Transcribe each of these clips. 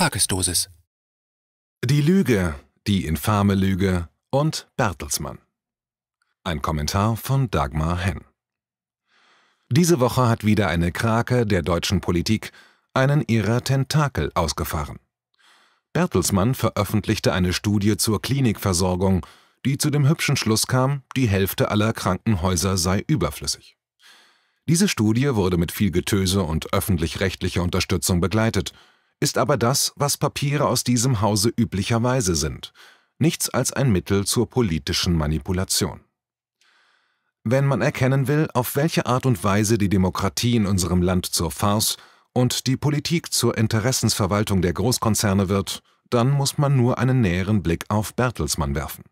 Tagesdosis. Die Lüge, die infame Lüge und Bertelsmann. Ein Kommentar von Dagmar Henn. Diese Woche hat wieder eine Krake der deutschen Politik einen ihrer Tentakel ausgefahren. Bertelsmann veröffentlichte eine Studie zur Klinikversorgung, die zu dem hübschen Schluss kam, die Hälfte aller Krankenhäuser sei überflüssig. Diese Studie wurde mit viel Getöse und öffentlich-rechtlicher Unterstützung begleitet, ist aber das, was Papiere aus diesem Hause üblicherweise sind, nichts als ein Mittel zur politischen Manipulation. Wenn man erkennen will, auf welche Art und Weise die Demokratie in unserem Land zur Farce und die Politik zur Interessensverwaltung der Großkonzerne wird, dann muss man nur einen näheren Blick auf Bertelsmann werfen.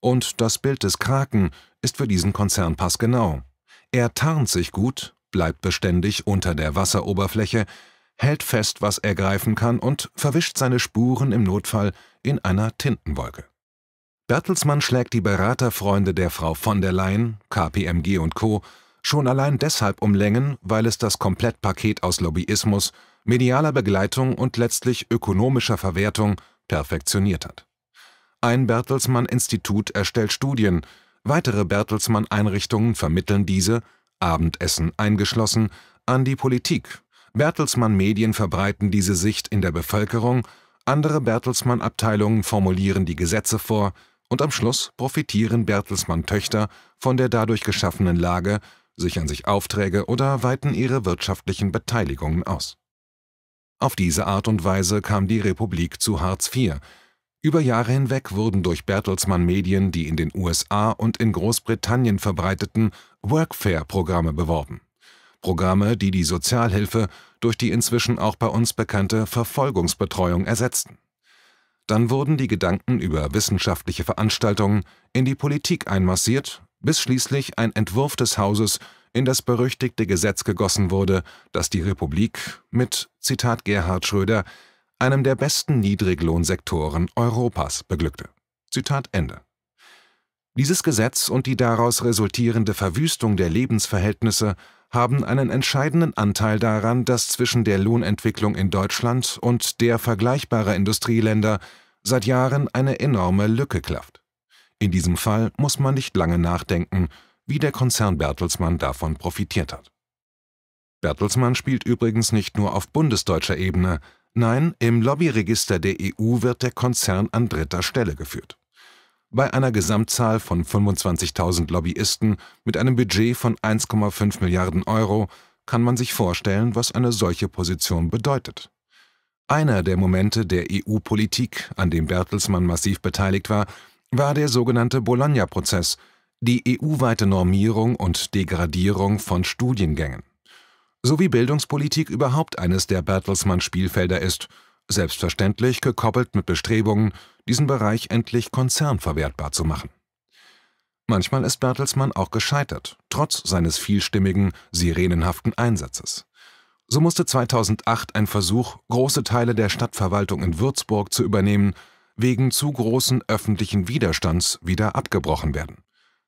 Und das Bild des Kraken ist für diesen Konzern passgenau. Er tarnt sich gut, bleibt beständig unter der Wasseroberfläche, hält fest, was er greifen kann und verwischt seine Spuren im Notfall in einer Tintenwolke. Bertelsmann schlägt die Beraterfreunde der Frau von der Leyen, KPMG und Co., schon allein deshalb um Längen, weil es das Komplettpaket aus Lobbyismus, medialer Begleitung und letztlich ökonomischer Verwertung perfektioniert hat. Ein Bertelsmann-Institut erstellt Studien, weitere Bertelsmann-Einrichtungen vermitteln diese, Abendessen eingeschlossen, an die Politik, Bertelsmann Medien verbreiten diese Sicht in der Bevölkerung, andere Bertelsmann-Abteilungen formulieren die Gesetze vor und am Schluss profitieren Bertelsmann-Töchter von der dadurch geschaffenen Lage, sichern sich Aufträge oder weiten ihre wirtschaftlichen Beteiligungen aus. Auf diese Art und Weise kam die Republik zu Hartz IV. Über Jahre hinweg wurden durch Bertelsmann Medien die in den USA und in Großbritannien verbreiteten Workfare-Programme beworben. Programme, die die Sozialhilfe durch die inzwischen auch bei uns bekannte Verfolgungsbetreuung ersetzten. Dann wurden die Gedanken über wissenschaftliche Veranstaltungen in die Politik einmassiert, bis schließlich ein Entwurf des Hauses in das berüchtigte Gesetz gegossen wurde, das die Republik mit, Zitat Gerhard Schröder, einem der besten Niedriglohnsektoren Europas beglückte. Zitat Ende. Dieses Gesetz und die daraus resultierende Verwüstung der Lebensverhältnisse haben einen entscheidenden Anteil daran, dass zwischen der Lohnentwicklung in Deutschland und der vergleichbarer Industrieländer seit Jahren eine enorme Lücke klafft. In diesem Fall muss man nicht lange nachdenken, wie der Konzern Bertelsmann davon profitiert hat. Bertelsmann spielt übrigens nicht nur auf bundesdeutscher Ebene, nein, im Lobbyregister der EU wird der Konzern an dritter Stelle geführt bei einer Gesamtzahl von 25.000 Lobbyisten mit einem Budget von 1,5 Milliarden Euro kann man sich vorstellen, was eine solche Position bedeutet. Einer der Momente der EU-Politik, an dem Bertelsmann massiv beteiligt war, war der sogenannte Bologna-Prozess, die EU-weite Normierung und Degradierung von Studiengängen. So wie Bildungspolitik überhaupt eines der Bertelsmann-Spielfelder ist – selbstverständlich gekoppelt mit Bestrebungen, diesen Bereich endlich konzernverwertbar zu machen. Manchmal ist Bertelsmann auch gescheitert, trotz seines vielstimmigen, sirenenhaften Einsatzes. So musste 2008 ein Versuch, große Teile der Stadtverwaltung in Würzburg zu übernehmen, wegen zu großen öffentlichen Widerstands wieder abgebrochen werden.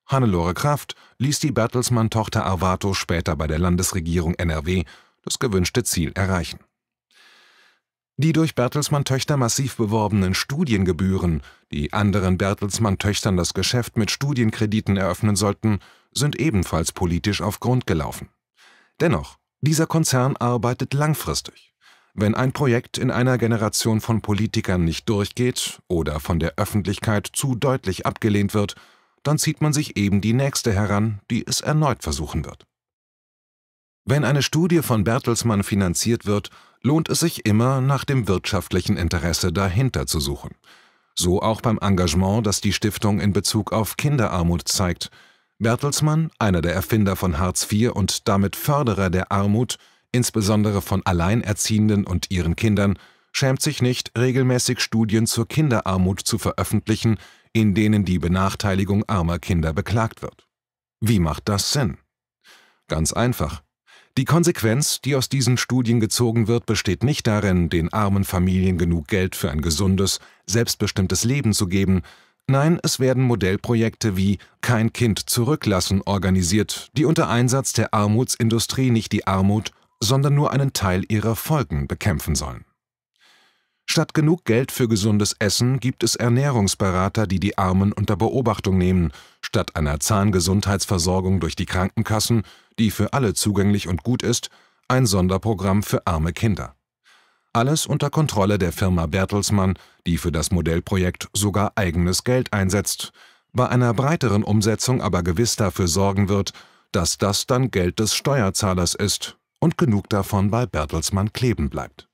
Hannelore Kraft ließ die Bertelsmann-Tochter Arvato später bei der Landesregierung NRW das gewünschte Ziel erreichen. Die durch Bertelsmann-Töchter massiv beworbenen Studiengebühren, die anderen Bertelsmann-Töchtern das Geschäft mit Studienkrediten eröffnen sollten, sind ebenfalls politisch auf Grund gelaufen. Dennoch, dieser Konzern arbeitet langfristig. Wenn ein Projekt in einer Generation von Politikern nicht durchgeht oder von der Öffentlichkeit zu deutlich abgelehnt wird, dann zieht man sich eben die nächste heran, die es erneut versuchen wird. Wenn eine Studie von Bertelsmann finanziert wird, lohnt es sich immer, nach dem wirtschaftlichen Interesse dahinter zu suchen. So auch beim Engagement, das die Stiftung in Bezug auf Kinderarmut zeigt. Bertelsmann, einer der Erfinder von Hartz IV und damit Förderer der Armut, insbesondere von Alleinerziehenden und ihren Kindern, schämt sich nicht, regelmäßig Studien zur Kinderarmut zu veröffentlichen, in denen die Benachteiligung armer Kinder beklagt wird. Wie macht das Sinn? Ganz einfach. Die Konsequenz, die aus diesen Studien gezogen wird, besteht nicht darin, den armen Familien genug Geld für ein gesundes, selbstbestimmtes Leben zu geben, nein, es werden Modellprojekte wie Kein Kind zurücklassen organisiert, die unter Einsatz der Armutsindustrie nicht die Armut, sondern nur einen Teil ihrer Folgen bekämpfen sollen. Statt genug Geld für gesundes Essen gibt es Ernährungsberater, die die Armen unter Beobachtung nehmen, statt einer Zahngesundheitsversorgung durch die Krankenkassen, die für alle zugänglich und gut ist, ein Sonderprogramm für arme Kinder. Alles unter Kontrolle der Firma Bertelsmann, die für das Modellprojekt sogar eigenes Geld einsetzt, bei einer breiteren Umsetzung aber gewiss dafür sorgen wird, dass das dann Geld des Steuerzahlers ist und genug davon bei Bertelsmann kleben bleibt.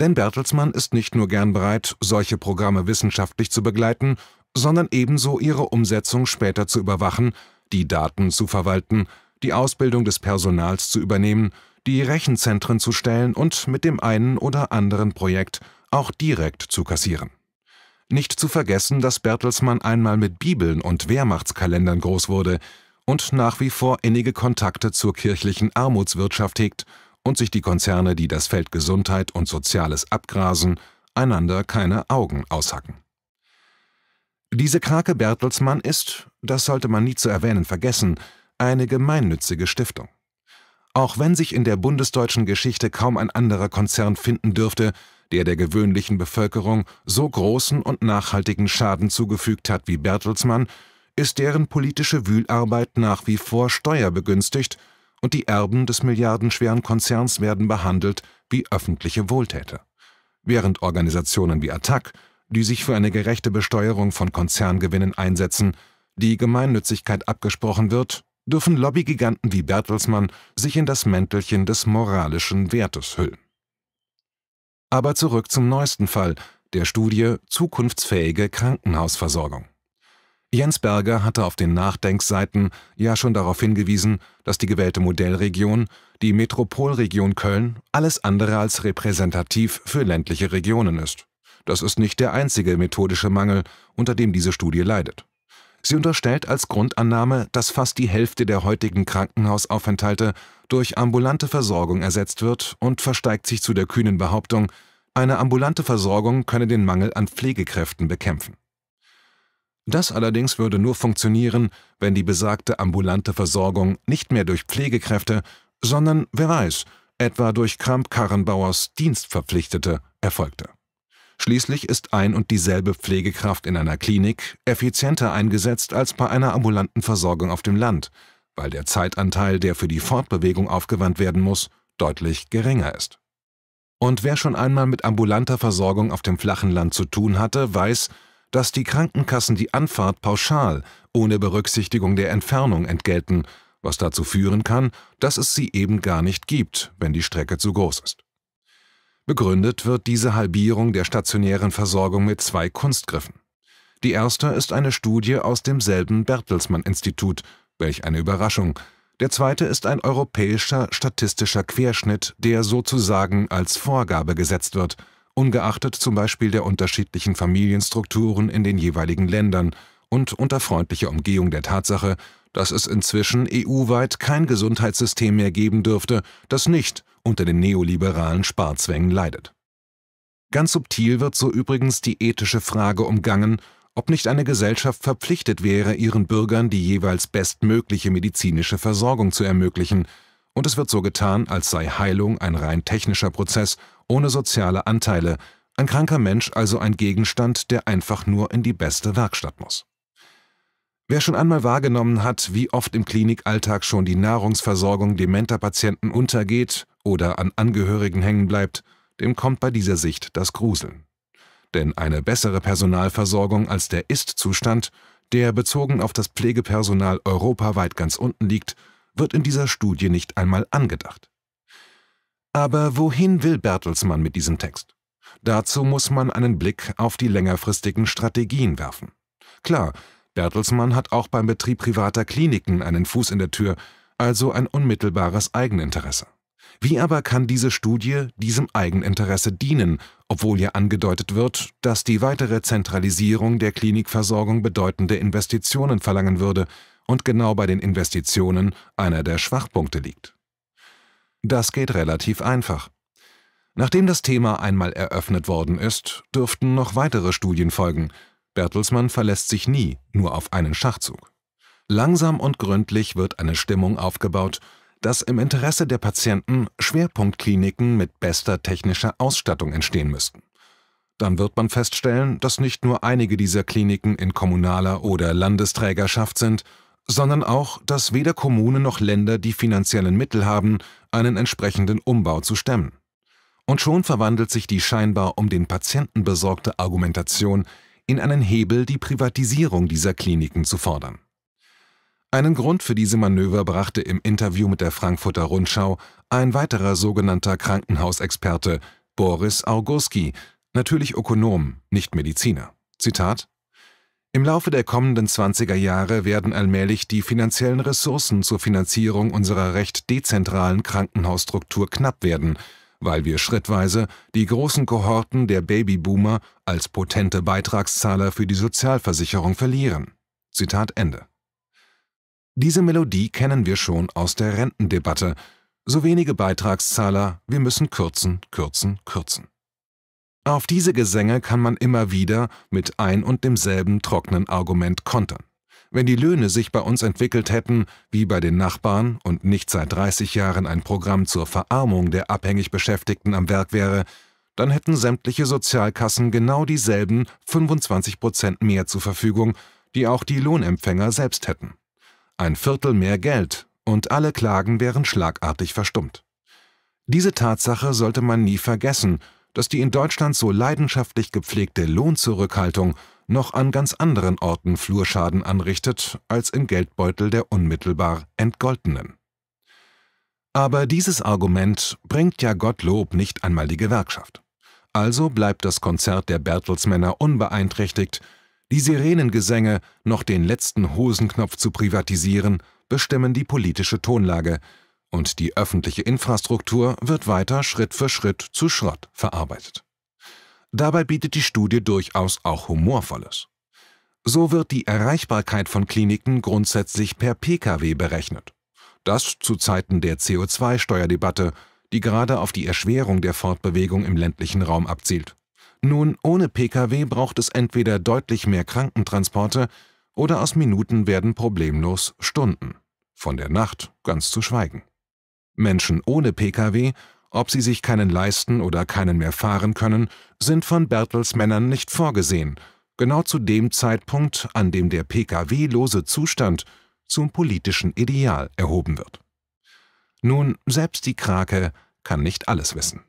Denn Bertelsmann ist nicht nur gern bereit, solche Programme wissenschaftlich zu begleiten, sondern ebenso ihre Umsetzung später zu überwachen, die Daten zu verwalten, die Ausbildung des Personals zu übernehmen, die Rechenzentren zu stellen und mit dem einen oder anderen Projekt auch direkt zu kassieren. Nicht zu vergessen, dass Bertelsmann einmal mit Bibeln und Wehrmachtskalendern groß wurde und nach wie vor innige Kontakte zur kirchlichen Armutswirtschaft hegt und sich die Konzerne, die das Feld Gesundheit und Soziales abgrasen, einander keine Augen aushacken. Diese Krake Bertelsmann ist, das sollte man nie zu erwähnen vergessen, eine gemeinnützige Stiftung. Auch wenn sich in der bundesdeutschen Geschichte kaum ein anderer Konzern finden dürfte, der der gewöhnlichen Bevölkerung so großen und nachhaltigen Schaden zugefügt hat wie Bertelsmann, ist deren politische Wühlarbeit nach wie vor steuerbegünstigt und die Erben des milliardenschweren Konzerns werden behandelt wie öffentliche Wohltäter. Während Organisationen wie Attac, die sich für eine gerechte Besteuerung von Konzerngewinnen einsetzen, die Gemeinnützigkeit abgesprochen wird, dürfen Lobbygiganten wie Bertelsmann sich in das Mäntelchen des moralischen Wertes hüllen. Aber zurück zum neuesten Fall, der Studie Zukunftsfähige Krankenhausversorgung. Jens Berger hatte auf den Nachdenkseiten ja schon darauf hingewiesen, dass die gewählte Modellregion, die Metropolregion Köln, alles andere als repräsentativ für ländliche Regionen ist. Das ist nicht der einzige methodische Mangel, unter dem diese Studie leidet. Sie unterstellt als Grundannahme, dass fast die Hälfte der heutigen Krankenhausaufenthalte durch ambulante Versorgung ersetzt wird und versteigt sich zu der kühnen Behauptung, eine ambulante Versorgung könne den Mangel an Pflegekräften bekämpfen. Das allerdings würde nur funktionieren, wenn die besagte ambulante Versorgung nicht mehr durch Pflegekräfte, sondern, wer weiß, etwa durch Kramp-Karrenbauers Dienstverpflichtete erfolgte. Schließlich ist ein und dieselbe Pflegekraft in einer Klinik effizienter eingesetzt als bei einer ambulanten Versorgung auf dem Land, weil der Zeitanteil, der für die Fortbewegung aufgewandt werden muss, deutlich geringer ist. Und wer schon einmal mit ambulanter Versorgung auf dem flachen Land zu tun hatte, weiß, dass die Krankenkassen die Anfahrt pauschal, ohne Berücksichtigung der Entfernung, entgelten, was dazu führen kann, dass es sie eben gar nicht gibt, wenn die Strecke zu groß ist. Begründet wird diese Halbierung der stationären Versorgung mit zwei Kunstgriffen. Die erste ist eine Studie aus demselben Bertelsmann-Institut, welch eine Überraschung. Der zweite ist ein europäischer statistischer Querschnitt, der sozusagen als Vorgabe gesetzt wird – ungeachtet zum Beispiel der unterschiedlichen Familienstrukturen in den jeweiligen Ländern und unter freundlicher Umgehung der Tatsache, dass es inzwischen EU-weit kein Gesundheitssystem mehr geben dürfte, das nicht unter den neoliberalen Sparzwängen leidet. Ganz subtil wird so übrigens die ethische Frage umgangen, ob nicht eine Gesellschaft verpflichtet wäre, ihren Bürgern die jeweils bestmögliche medizinische Versorgung zu ermöglichen, und es wird so getan, als sei Heilung ein rein technischer Prozess ohne soziale Anteile, ein kranker Mensch also ein Gegenstand, der einfach nur in die beste Werkstatt muss. Wer schon einmal wahrgenommen hat, wie oft im Klinikalltag schon die Nahrungsversorgung dementer Patienten untergeht oder an Angehörigen hängen bleibt, dem kommt bei dieser Sicht das Gruseln. Denn eine bessere Personalversorgung als der Ist-Zustand, der bezogen auf das Pflegepersonal europaweit ganz unten liegt, wird in dieser Studie nicht einmal angedacht. Aber wohin will Bertelsmann mit diesem Text? Dazu muss man einen Blick auf die längerfristigen Strategien werfen. Klar, Bertelsmann hat auch beim Betrieb privater Kliniken einen Fuß in der Tür, also ein unmittelbares Eigeninteresse. Wie aber kann diese Studie diesem Eigeninteresse dienen, obwohl ja angedeutet wird, dass die weitere Zentralisierung der Klinikversorgung bedeutende Investitionen verlangen würde und genau bei den Investitionen einer der Schwachpunkte liegt? Das geht relativ einfach. Nachdem das Thema einmal eröffnet worden ist, dürften noch weitere Studien folgen. Bertelsmann verlässt sich nie nur auf einen Schachzug. Langsam und gründlich wird eine Stimmung aufgebaut, dass im Interesse der Patienten Schwerpunktkliniken mit bester technischer Ausstattung entstehen müssten. Dann wird man feststellen, dass nicht nur einige dieser Kliniken in kommunaler oder Landesträgerschaft sind, sondern auch, dass weder Kommunen noch Länder die finanziellen Mittel haben, einen entsprechenden Umbau zu stemmen. Und schon verwandelt sich die scheinbar um den Patienten besorgte Argumentation in einen Hebel, die Privatisierung dieser Kliniken zu fordern. Einen Grund für diese Manöver brachte im Interview mit der Frankfurter Rundschau ein weiterer sogenannter Krankenhausexperte, Boris Augurski, natürlich Ökonom, nicht Mediziner. Zitat im Laufe der kommenden 20er Jahre werden allmählich die finanziellen Ressourcen zur Finanzierung unserer recht dezentralen Krankenhausstruktur knapp werden, weil wir schrittweise die großen Kohorten der Babyboomer als potente Beitragszahler für die Sozialversicherung verlieren. Zitat Ende. Diese Melodie kennen wir schon aus der Rentendebatte. So wenige Beitragszahler, wir müssen kürzen, kürzen, kürzen. Auf diese Gesänge kann man immer wieder mit ein und demselben trockenen Argument kontern. Wenn die Löhne sich bei uns entwickelt hätten, wie bei den Nachbarn und nicht seit 30 Jahren ein Programm zur Verarmung der abhängig Beschäftigten am Werk wäre, dann hätten sämtliche Sozialkassen genau dieselben 25 Prozent mehr zur Verfügung, die auch die Lohnempfänger selbst hätten. Ein Viertel mehr Geld und alle Klagen wären schlagartig verstummt. Diese Tatsache sollte man nie vergessen – dass die in Deutschland so leidenschaftlich gepflegte Lohnzurückhaltung noch an ganz anderen Orten Flurschaden anrichtet als im Geldbeutel der unmittelbar Entgoltenen. Aber dieses Argument bringt ja Gottlob nicht einmal die Gewerkschaft. Also bleibt das Konzert der Bertelsmänner unbeeinträchtigt, die Sirenengesänge, noch den letzten Hosenknopf zu privatisieren, bestimmen die politische Tonlage, und die öffentliche Infrastruktur wird weiter Schritt für Schritt zu Schrott verarbeitet. Dabei bietet die Studie durchaus auch Humorvolles. So wird die Erreichbarkeit von Kliniken grundsätzlich per Pkw berechnet. Das zu Zeiten der CO2-Steuerdebatte, die gerade auf die Erschwerung der Fortbewegung im ländlichen Raum abzielt. Nun, ohne Pkw braucht es entweder deutlich mehr Krankentransporte oder aus Minuten werden problemlos Stunden, von der Nacht ganz zu schweigen. Menschen ohne Pkw, ob sie sich keinen leisten oder keinen mehr fahren können, sind von Bertels Männern nicht vorgesehen, genau zu dem Zeitpunkt, an dem der Pkw-lose Zustand zum politischen Ideal erhoben wird. Nun, selbst die Krake kann nicht alles wissen.